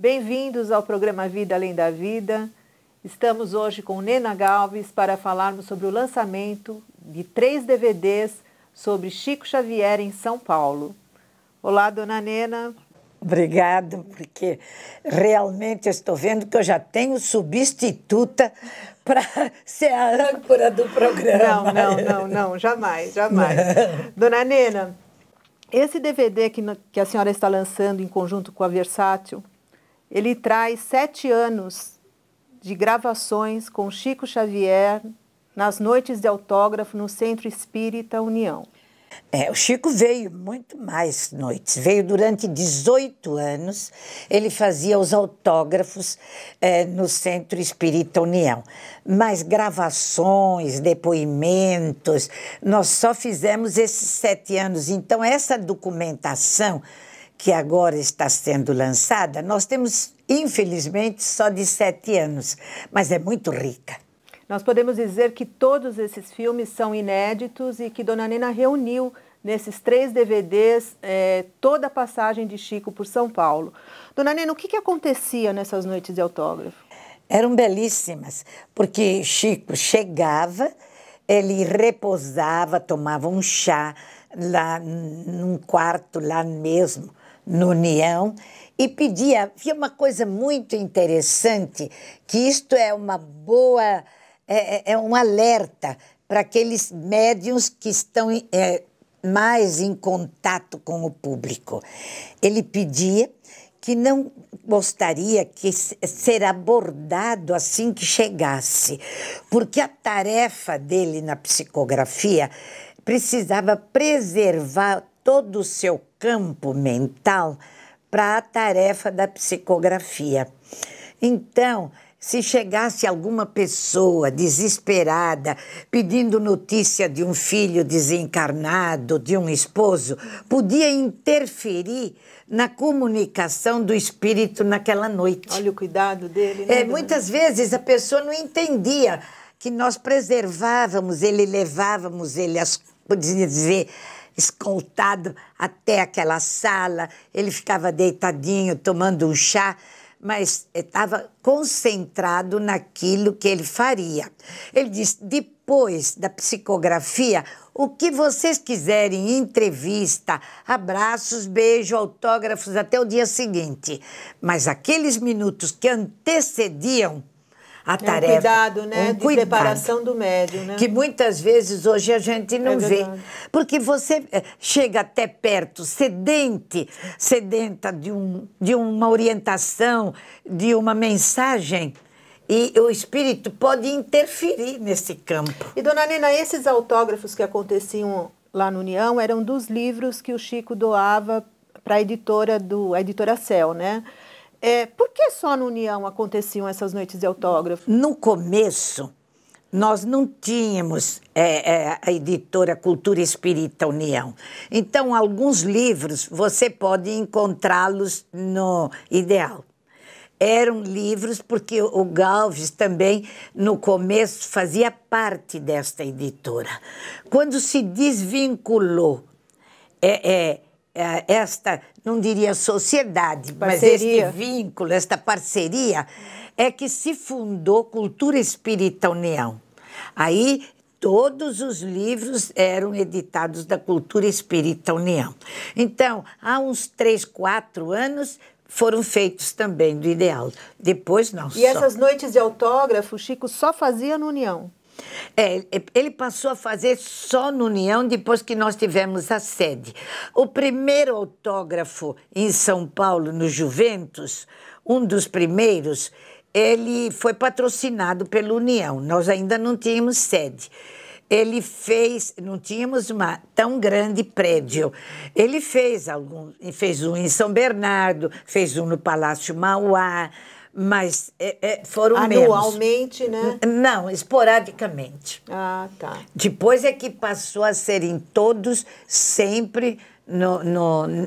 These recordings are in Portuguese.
Bem-vindos ao programa Vida Além da Vida. Estamos hoje com Nena Galves para falarmos sobre o lançamento de três DVDs sobre Chico Xavier em São Paulo. Olá, dona Nena. Obrigado, porque realmente estou vendo que eu já tenho substituta para ser a âncora do programa. Não, não, não, não, jamais, jamais. dona Nena, esse DVD que, que a senhora está lançando em conjunto com a Versátil, ele traz sete anos de gravações com Chico Xavier nas noites de autógrafo no Centro Espírita União. É, o Chico veio muito mais noites, veio durante 18 anos. Ele fazia os autógrafos é, no Centro Espírita União. Mas gravações, depoimentos, nós só fizemos esses sete anos. Então, essa documentação que agora está sendo lançada, nós temos, infelizmente, só de sete anos, mas é muito rica. Nós podemos dizer que todos esses filmes são inéditos e que Dona Nena reuniu nesses três DVDs é, eh, toda a passagem de Chico por São Paulo. Dona Nena, o que, que acontecia nessas noites de autógrafo? Eram belíssimas, porque Chico chegava, ele repousava, tomava um chá lá num quarto lá mesmo, no União e pedia, havia uma coisa muito interessante, que isto é uma boa, é, é, é um alerta para aqueles médiums que estão é, mais em contato com o público. Ele pedia que não gostaria que ser abordado assim que chegasse, porque a tarefa dele na psicografia precisava preservar todo o seu campo mental para a tarefa da psicografia. Então, se chegasse alguma pessoa desesperada pedindo notícia de um filho desencarnado, de um esposo, podia interferir na comunicação do espírito naquela noite. Olha o cuidado dele, né? É, muitas vezes a pessoa não entendia que nós preservávamos ele, levávamos ele, as, podia assim dizer, escoltado até aquela sala. Ele ficava deitadinho, tomando um chá, mas estava concentrado naquilo que ele faria. Ele disse: depois da psicografia, o que vocês quiserem, entrevista, abraços, beijos, autógrafos até o dia seguinte. Mas aqueles minutos que antecediam a é tarefa. um cuidado, né? Um de cuidado, preparação do médium, né? Que muitas vezes hoje a gente é não é vê. Porque você eh, chega até perto, sedente, sedenta de, um, de uma orientação, de uma mensagem, e o espírito pode interferir nesse campo. E, dona Nina, esses autógrafos que aconteciam lá no União eram dos livros que o Chico doava para a editora do a editora Cel, né? É, por que só na União aconteciam essas noites de autógrafo? No começo, nós não tínhamos é, é, a editora Cultura Espírita União. Então, alguns livros você pode encontrá-los no Ideal. Eram livros porque o Galves também, no começo, fazia parte desta editora. Quando se desvinculou, é, é é, esta, não diria sociedade, parceria. mas este vínculo, esta parceria, é que se fundou Cultura Espírita União. Aí todos os livros eram editados da Cultura Espírita União. Então, há uns três, quatro anos, foram feitos também do ideal. Depois não. E só. essas noites de autógrafo, Chico só fazia no União? É, é, ele passou a fazer só no União depois que nós tivemos a sede. O primeiro autógrafo em São Paulo, no Juventus, um dos primeiros, ele foi patrocinado pela União. Nós ainda não tínhamos sede. Ele fez, não tínhamos uma tão grande prédio. Ele fez algum, fez um em São Bernardo, fez um no Palácio Mauá, mas é, é, foram Anualmente, menos. né? Não, esporadicamente. Ah, tá. Depois é que passou a serem todos sempre no, no, no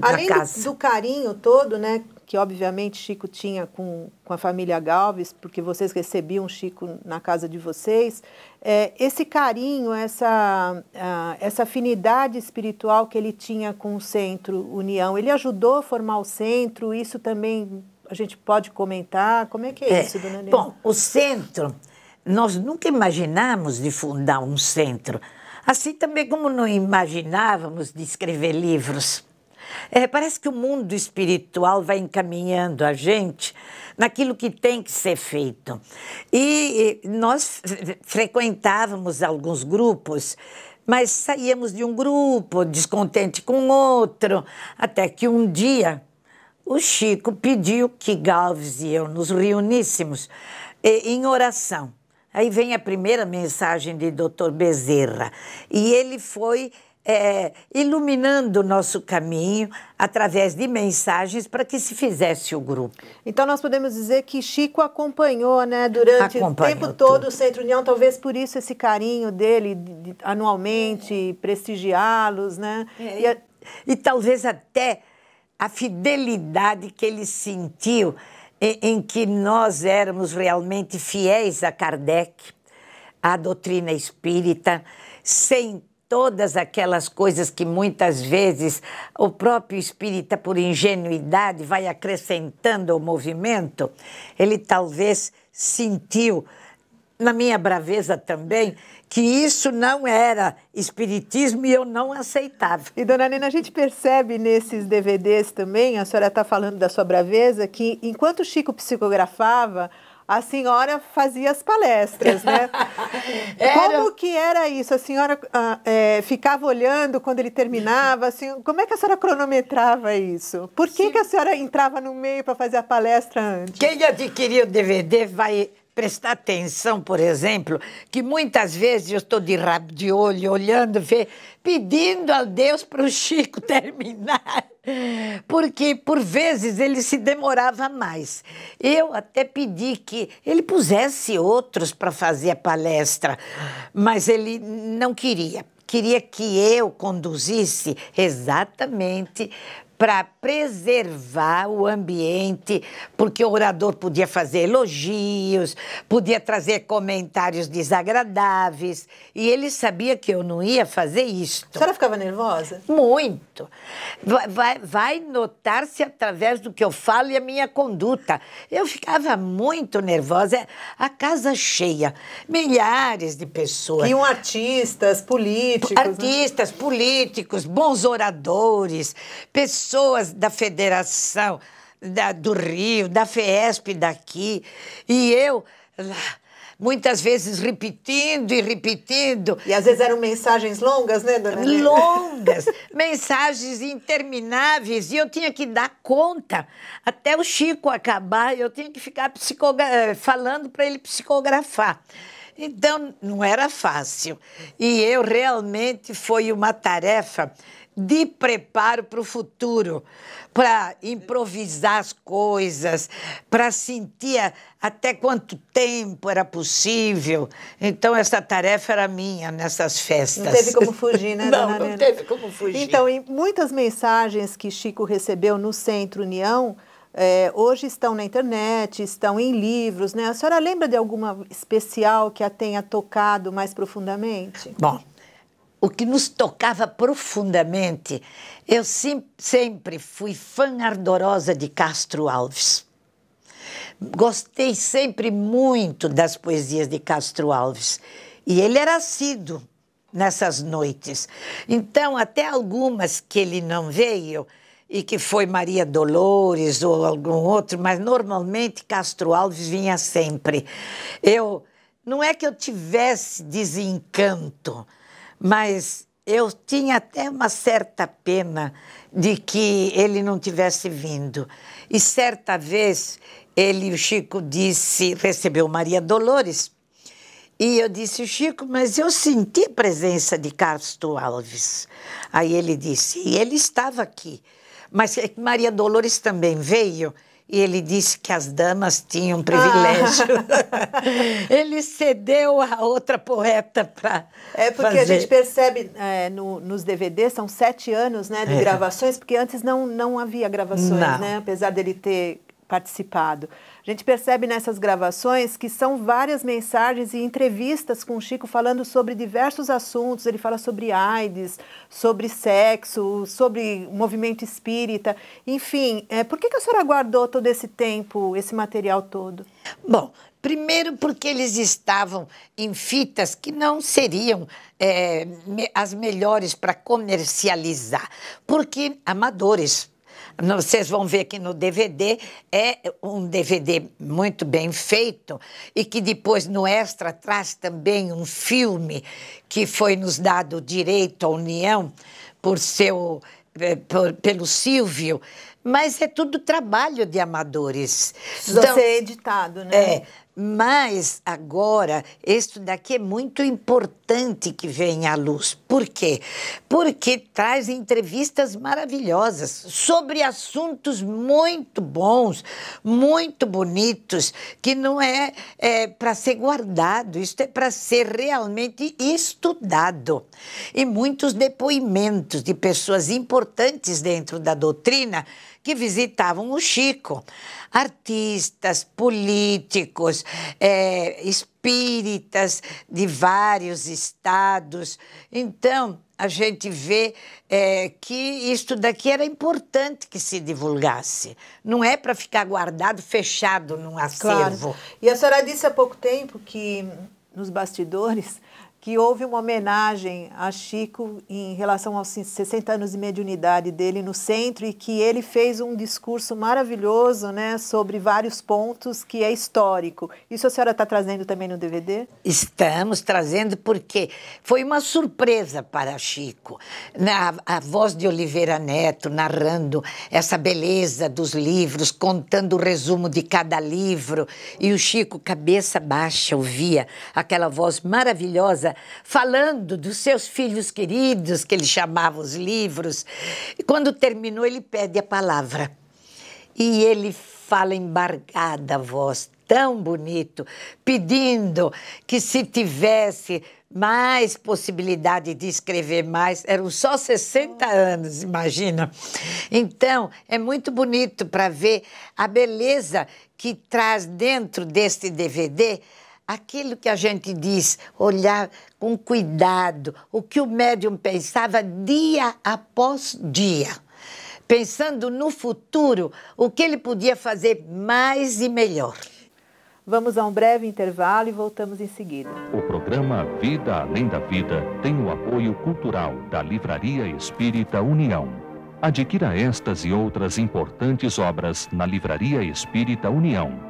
Além na casa. Do, do carinho todo, né? Que obviamente Chico tinha com, com a família Galves, porque vocês recebiam Chico na casa de vocês. É, esse carinho, essa, a, ah, essa afinidade espiritual que ele tinha com o Centro União, ele ajudou a formar o centro, isso também a gente pode comentar? Como é que é, é isso, dona Helena? Bom, o centro, nós nunca imaginamos de fundar um centro, assim também como não imaginávamos de escrever livros. É, parece que o mundo espiritual vai encaminhando a gente naquilo que tem que ser feito. E, e nós frequentávamos alguns grupos, mas saíamos de um grupo descontente com outro, até que um dia o Chico pediu que Galves e eu nos reuníssemos eh, em oração. Aí vem a primeira mensagem de Dr. Bezerra. E ele foi é, iluminando o nosso caminho através de mensagens para que se fizesse o grupo. Então nós podemos dizer que Chico acompanhou, né, durante acompanhou o tempo todo o Centro União, talvez por isso esse carinho dele de, de, anualmente prestigiá-los, né? É, e, a... e talvez até a fidelidade que ele sentiu em, em que nós éramos realmente fiéis a Kardec, à doutrina espírita, sem todas aquelas coisas que muitas vezes o próprio espírita, por ingenuidade, vai acrescentando ao movimento, ele talvez sentiu, na minha braveza também, que isso não era espiritismo e eu não aceitava. E dona Nina, a gente percebe nesses DVDs também, a senhora está falando da sua braveza, que enquanto Chico psicografava, a senhora fazia as palestras, né? era... Como que era isso? A senhora ah, é, ficava olhando quando ele terminava? Assim, como é que a senhora cronometrava isso? Por que, que a senhora entrava no meio para fazer a palestra antes? Quem adquiriu o DVD vai prestar atenção, por exemplo, que muitas vezes eu estou de rabo de olho, olhando, vê, pedindo a Deus para o Chico terminar, porque por vezes ele se demorava mais. Eu até pedi que ele pusesse outros para fazer a palestra, mas ele não queria. Queria que eu conduzisse exatamente para preservar o ambiente, porque o orador podia fazer elogios, podia trazer comentários desagradáveis, e ele sabia que eu não ia fazer isso. A senhora ficava nervosa? Muito. Vai, vai notar-se através do que eu falo e a minha conduta. Eu ficava muito nervosa, a casa cheia, milhares de pessoas. E um artistas, políticos. Né? Artistas, né? políticos, bons oradores, pessoas pessoas da federação da, do Rio, da FESP daqui, e eu muitas vezes repetindo e repetindo. E às vezes eram mensagens longas, né, dona Longas, mensagens intermináveis, e eu tinha que dar conta. Até o Chico acabar, eu tinha que ficar eh, falando para ele psicografar. Então, não era fácil. E eu realmente foi uma tarefa de preparo para o futuro, para improvisar as coisas, para sentir até quanto tempo era possível. Então, essa tarefa era minha nessas festas. Não teve como fugir, né, não, dona Não, não teve como fugir. Então, em muitas mensagens que Chico recebeu no Centro União, é, hoje estão na internet, estão em livros, né? A senhora lembra de alguma especial que a tenha tocado mais profundamente? Bom, o que nos tocava profundamente, eu sempre fui fã ardorosa de Castro Alves. Gostei sempre muito das poesias de Castro Alves. E ele era assíduo nessas noites. Então, até algumas que ele não veio, e que foi Maria Dolores ou algum outro, mas normalmente Castro Alves vinha sempre. Eu não é que eu tivesse desencanto, mas eu tinha até uma certa pena de que ele não tivesse vindo. E certa vez ele, o Chico, disse, recebeu Maria Dolores. E eu disse, Chico, mas eu senti presença de Castro Alves. Aí ele disse, e ele estava aqui. Mas é Maria Dolores também veio e ele disse que as damas tinham privilégio. Ah. ele cedeu a outra poeta para. É porque fazer. a gente percebe é, no, nos DVDs, são sete anos né, de é. gravações, porque antes não, não havia gravações, não. né? Apesar dele ter participado. A gente percebe nessas gravações que são várias mensagens e entrevistas com o Chico falando sobre diversos assuntos. Ele fala sobre AIDS, sobre sexo, sobre movimento espírita. Enfim, é, por que, que a senhora guardou todo esse tempo, esse material todo? Bom, Primeiro, porque eles estavam em fitas que não seriam é, as melhores para comercializar, porque amadores vocês vão ver que no DVD é um DVD muito bem feito e que depois no extra traz também um filme que foi nos dado direito à União por seu eh, por, pelo Silvio, mas é tudo trabalho de amadores. Precisa então, ser editado, né? É, mas agora, isso daqui é muito importante que venha à luz. Por quê? Porque traz entrevistas maravilhosas sobre assuntos muito bons, muito bonitos, que não é, é para ser guardado, isso é para ser realmente estudado. E muitos depoimentos de pessoas importantes dentro da doutrina que visitavam o Chico. Artistas, políticos, é, espíritas de vários estados. Então, a gente vê é, que isto daqui era importante que se divulgasse. Não é para ficar guardado, fechado num acervo. Claro. E a senhora disse há pouco tempo que nos bastidores que houve uma homenagem a Chico em relação aos 60 anos de mediunidade dele no centro e que ele fez um discurso maravilhoso né, sobre vários pontos que é histórico. Isso a senhora está trazendo também no DVD? Estamos trazendo porque foi uma surpresa para Chico. Na, né, a voz de Oliveira Neto narrando essa beleza dos livros, contando o resumo de cada livro. E o Chico, cabeça baixa, ouvia aquela voz maravilhosa casa, falando dos seus filhos queridos, que ele chamava os livros. E quando terminou, ele pede a palavra. E ele fala embargada a voz, tão bonito, pedindo que se tivesse mais possibilidade de escrever mais, eram só 60 anos, imagina. Então, é muito bonito para ver a beleza que traz dentro deste DVD aquilo que a gente diz, olhar com cuidado, o que o médium pensava dia após dia, pensando no futuro, o que ele podia fazer mais e melhor. Vamos a um breve intervalo e voltamos em seguida. O programa Vida Além da Vida tem o apoio cultural da Livraria Espírita União. Adquira estas e outras importantes obras na Livraria Espírita União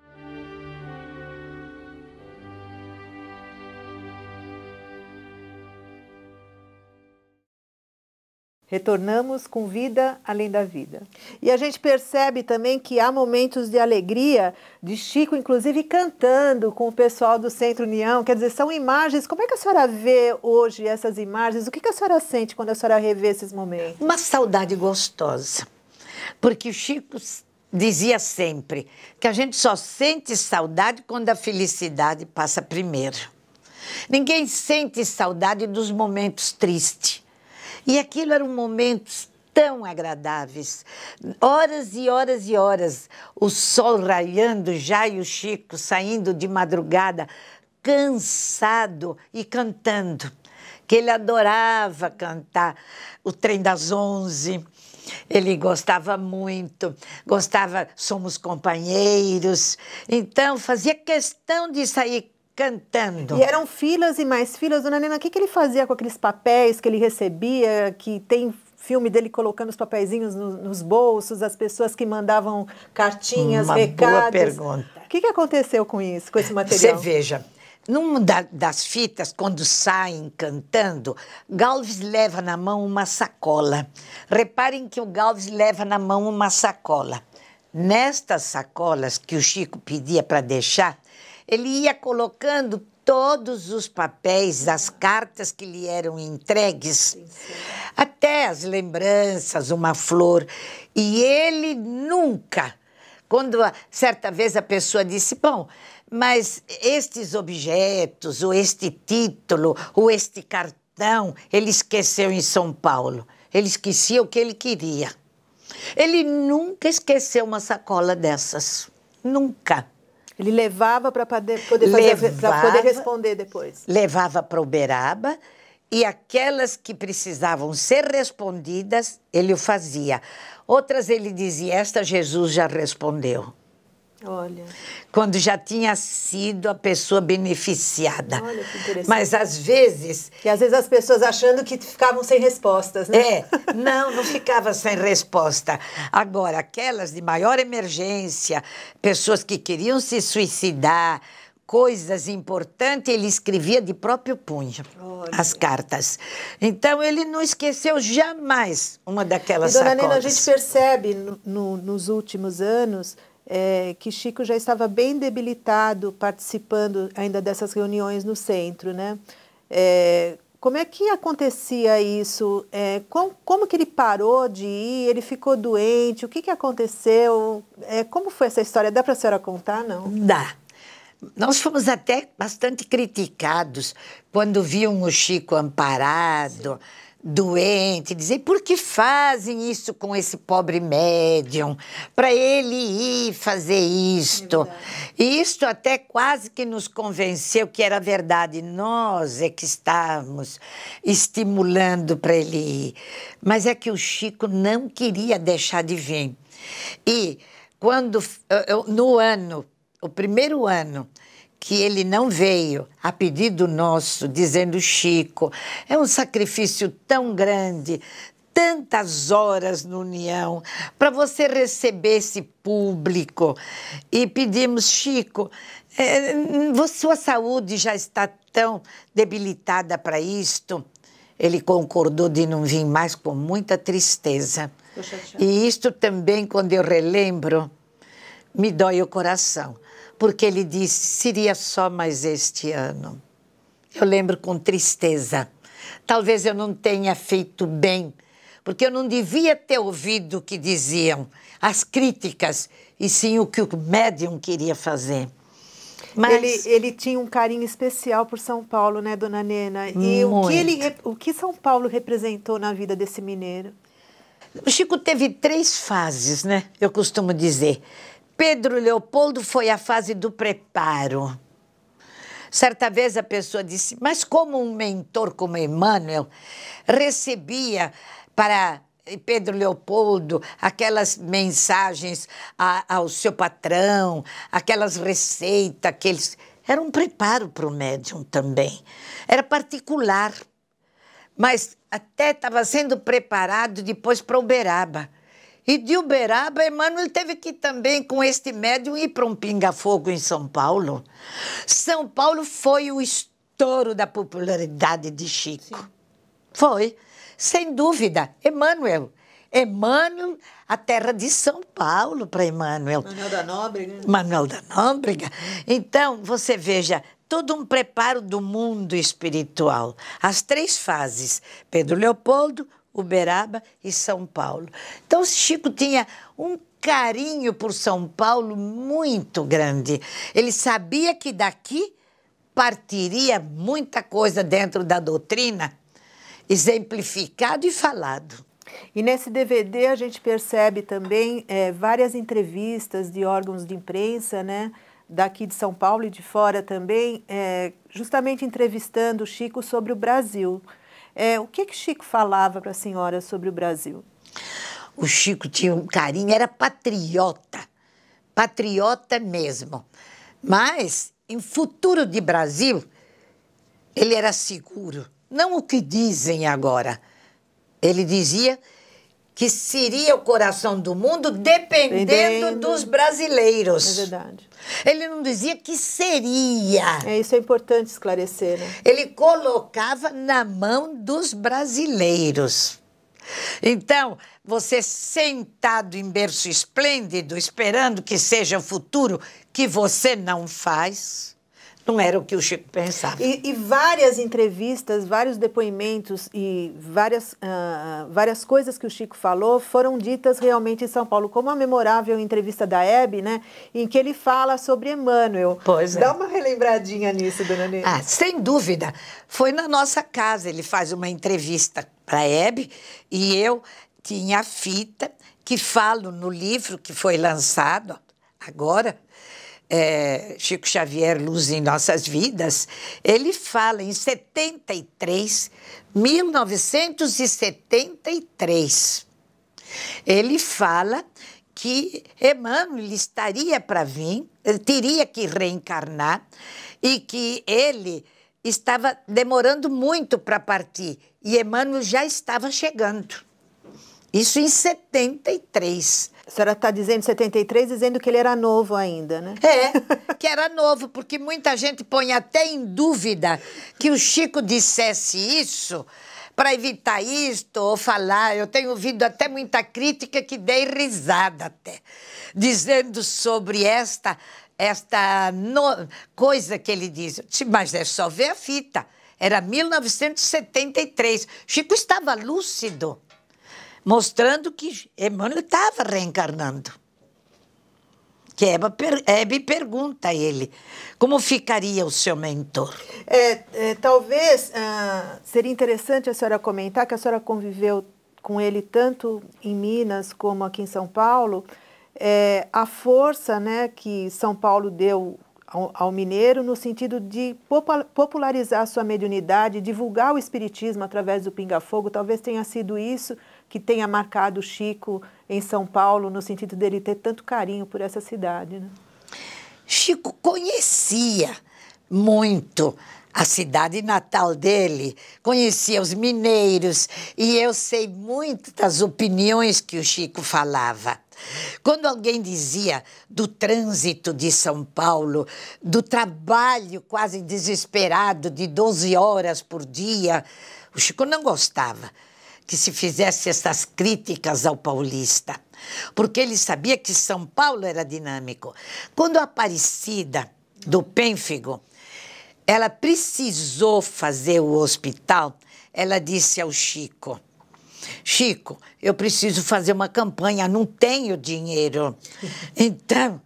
Retornamos com vida além da vida. E a gente percebe também que há momentos de alegria de Chico, inclusive cantando com o pessoal do Centro União. Quer dizer, são imagens. Como é que a senhora vê hoje essas imagens? O que a senhora sente quando a senhora revê esses momentos? Uma saudade gostosa. Porque o Chico dizia sempre que a gente só sente saudade quando a felicidade passa primeiro. Ninguém sente saudade dos momentos tristes e aquilo eram momentos tão agradáveis. Horas e horas e horas, o sol raiando, já e o Chico saindo de madrugada, cansado e cantando. Que ele adorava cantar o Trem das Onze. Ele gostava muito, gostava, somos companheiros. Então, fazia questão de sair cantando. E eram filas e mais filas. Dona Nena, o que, que ele fazia com aqueles papéis que ele recebia, que tem filme dele colocando os papeizinhos no, nos bolsos, as pessoas que mandavam cartinhas, Uma recados. Boa pergunta. O que, que aconteceu com isso, com esse material? Você veja, numa das fitas, quando saem cantando, Galves leva na mão uma sacola. Reparem que o Galves leva na mão uma sacola. Nestas sacolas que o Chico pedia para deixar, ele ia colocando todos os papéis das cartas que lhe eram entregues, até as lembranças, uma flor. E ele nunca, quando certa vez a pessoa disse, bom, mas estes objetos, ou este título, ou este cartão, ele esqueceu em São Paulo. Ele esquecia o que ele queria. Ele nunca esqueceu uma sacola dessas. Nunca. Ele levava para poder, poder, poder responder depois. Levava para Uberaba e aquelas que precisavam ser respondidas, ele o fazia. Outras ele dizia: Esta Jesus já respondeu. Olha. Quando já tinha sido a pessoa beneficiada. Olha que interessante. Mas às vezes. E às vezes as pessoas achando que ficavam sem respostas, né? É, não, não ficava sem resposta. Agora, aquelas de maior emergência, pessoas que queriam se suicidar, coisas importantes, ele escrevia de próprio punho Olha. as cartas. Então, ele não esqueceu jamais uma daquelas cartas. dona sacolas. Nena, a gente percebe no, no, nos últimos anos é, que Chico já estava bem debilitado participando ainda dessas reuniões no centro, né? É, como é que acontecia isso? É, com, como que ele parou de ir? Ele ficou doente? O que, que aconteceu? É, como foi essa história? Dá para a senhora contar, não? Dá. Nós fomos até bastante criticados quando viam o Chico amparado. Sim doente, dizer por que fazem isso com esse pobre médium, para ele ir fazer isto. É e isto até quase que nos convenceu que era verdade, nós é que estávamos estimulando para ele ir. Mas é que o Chico não queria deixar de vir. E quando no ano, o primeiro ano que ele não veio a pedido nosso, dizendo Chico, é um sacrifício tão grande, tantas horas no União para você receber esse público. E pedimos, Chico, é, sua saúde já está tão debilitada para isto. Ele concordou de não vir mais com muita tristeza. E isto também, quando eu relembro, me dói o coração porque ele disse seria só mais este ano. Eu lembro com tristeza. Talvez eu não tenha feito bem, porque eu não devia ter ouvido o que diziam, as críticas, e sim o que o médium queria fazer. Mas... Ele, ele tinha um carinho especial por São Paulo, né, dona Nena? E o que, ele, o que São Paulo representou na vida desse mineiro? O Chico teve três fases, né? Eu costumo dizer. Pedro Leopoldo foi a fase do preparo. Certa vez a pessoa disse: Mas como um mentor como Emmanuel recebia para eh, Pedro Leopoldo aquelas mensagens a, ao seu patrão, aquelas receitas, aqueles. Era um preparo para o médium também. Era particular, mas até estava sendo preparado depois para Uberaba. E de Uberaba, Emmanuel teve que também, com este médium, ir para um pinga-fogo em São Paulo. São Paulo foi o estouro da popularidade de Chico. Sim. Foi, sem dúvida. Emmanuel. Emmanuel, a terra de São Paulo para Emmanuel. Manuel da Nóbrega. Né? Manuel da Nóbrega. Então, você veja, todo um preparo do mundo espiritual. As três fases: Pedro Leopoldo, Uberaba e São Paulo. Então, Chico tinha um carinho por São Paulo muito grande. Ele sabia que daqui partiria muita coisa dentro da doutrina, exemplificado e falado. E nesse DVD a gente percebe também é, várias entrevistas de órgãos de imprensa, né? daqui de São Paulo e de fora também, é, justamente entrevistando o Chico sobre o Brasil. É, o que, que Chico falava para a senhora sobre o Brasil? O Chico tinha um carinho, era patriota, patriota mesmo. Mas, em futuro de Brasil, ele era seguro. Não o que dizem agora. Ele dizia que seria o coração do mundo dependendo, dependendo dos brasileiros. É verdade. Ele não dizia que seria. É isso é importante esclarecer. Né? Ele colocava na mão dos brasileiros. Então, você sentado em berço esplêndido, esperando que seja o futuro que você não faz, não era o que o Chico pensava. E, e várias entrevistas, vários depoimentos e várias, uh, várias coisas que o Chico falou foram ditas realmente em São Paulo, como a memorável entrevista da Hebe, né, em que ele fala sobre Emmanuel. Pois é. Dá uma relembradinha nisso, dona Neide. Ah, sem dúvida. Foi na nossa casa, ele faz uma entrevista para a Hebe e eu tinha a fita que falo no livro que foi lançado agora, é, Chico Xavier, Luz em Nossas Vidas, ele fala em 73, 1973. Ele fala que Emmanuel estaria para vir, eh, teria que reencarnar e que ele estava demorando muito para partir e Emmanuel já estava chegando. Isso em 73. A senhora está dizendo 73, dizendo que ele era novo ainda, né? É, que era novo, porque muita gente põe até em dúvida que o Chico dissesse isso para evitar isto ou falar. Eu tenho ouvido até muita crítica que dei risada até, dizendo sobre esta esta no... coisa que ele diz. Mas é só ver a fita. Era 1973. Chico estava lúcido mostrando que Emmanuel estava reencarnando. Que Hebe pergunta a ele como ficaria o seu mentor. É, é talvez ah, seria interessante a senhora comentar que a senhora conviveu com ele tanto em Minas como aqui em São Paulo. É, a força né, que São Paulo deu ao, ao mineiro no sentido de popularizar sua mediunidade, divulgar o espiritismo através do pinga-fogo, talvez tenha sido isso que tenha marcado o Chico em São Paulo, no sentido dele ter tanto carinho por essa cidade. Né? Chico conhecia muito a cidade natal dele, conhecia os mineiros e eu sei muitas opiniões que o Chico falava. Quando alguém dizia do trânsito de São Paulo, do trabalho quase desesperado de 12 horas por dia, o Chico não gostava que se fizesse essas críticas ao paulista, porque ele sabia que São Paulo era dinâmico. Quando a Aparecida do Pênfigo, ela precisou fazer o hospital, ela disse ao Chico: Chico, eu preciso fazer uma campanha, não tenho dinheiro. Então,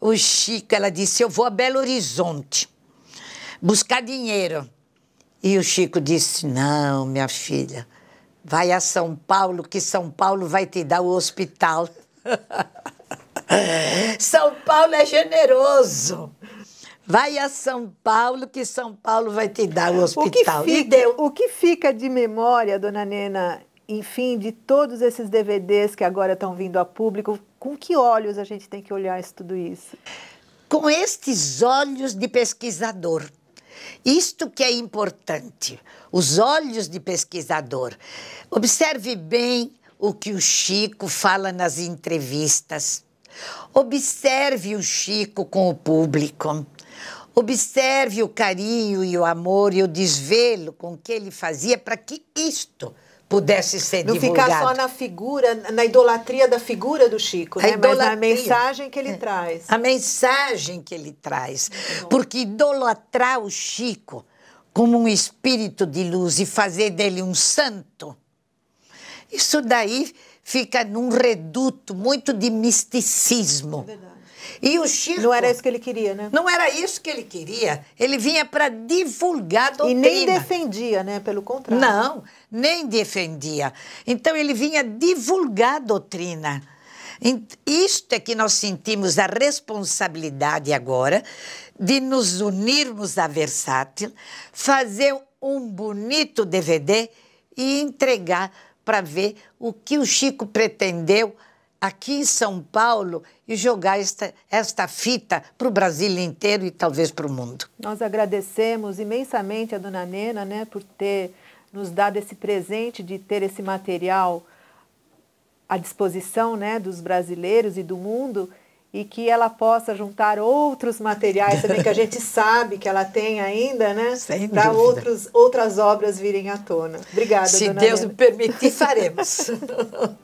o Chico, ela disse: Eu vou a Belo Horizonte buscar dinheiro. E o Chico disse: Não, minha filha, vai a São Paulo, que São Paulo vai te dar o hospital. São Paulo é generoso. Vai a São Paulo, que São Paulo vai te dar o hospital. O que fica, O que fica de memória, dona Nena, enfim, de todos esses DVDs que agora estão vindo a público, com que olhos a gente tem que olhar isso, tudo isso? Com estes olhos de pesquisador. Isto que é importante, os olhos de pesquisador. Observe bem o que o Chico fala nas entrevistas. Observe o Chico com o público. Observe o carinho e o amor e o desvelo com que ele fazia para que isto pudesse ser não divulgado. Não ficar só na figura, na idolatria da figura do Chico, a né? mas na mensagem que ele é. traz. A mensagem que ele traz. Porque idolatrar o Chico como um espírito de luz e fazer dele um santo, isso daí fica num reduto muito de misticismo. É verdade e o Chico. Não era isso que ele queria, né? Não era isso que ele queria. Ele vinha para divulgar a doutrina. E nem defendia, né? Pelo contrário. Não, nem defendia. Então ele vinha divulgar a doutrina. Isto é que nós sentimos a responsabilidade agora de nos unirmos à Versátil, fazer um bonito DVD e entregar para ver o que o Chico pretendeu aqui em São Paulo e jogar esta, esta fita para o Brasil inteiro e talvez para o mundo. Nós agradecemos imensamente a dona Nena né, por ter nos dado esse presente de ter esse material à disposição né, dos brasileiros e do mundo e que ela possa juntar outros materiais também que a gente sabe que ela tem ainda, né? Para outros outras obras virem à tona. Obrigada, Se dona Deus Helena. me permitir, faremos.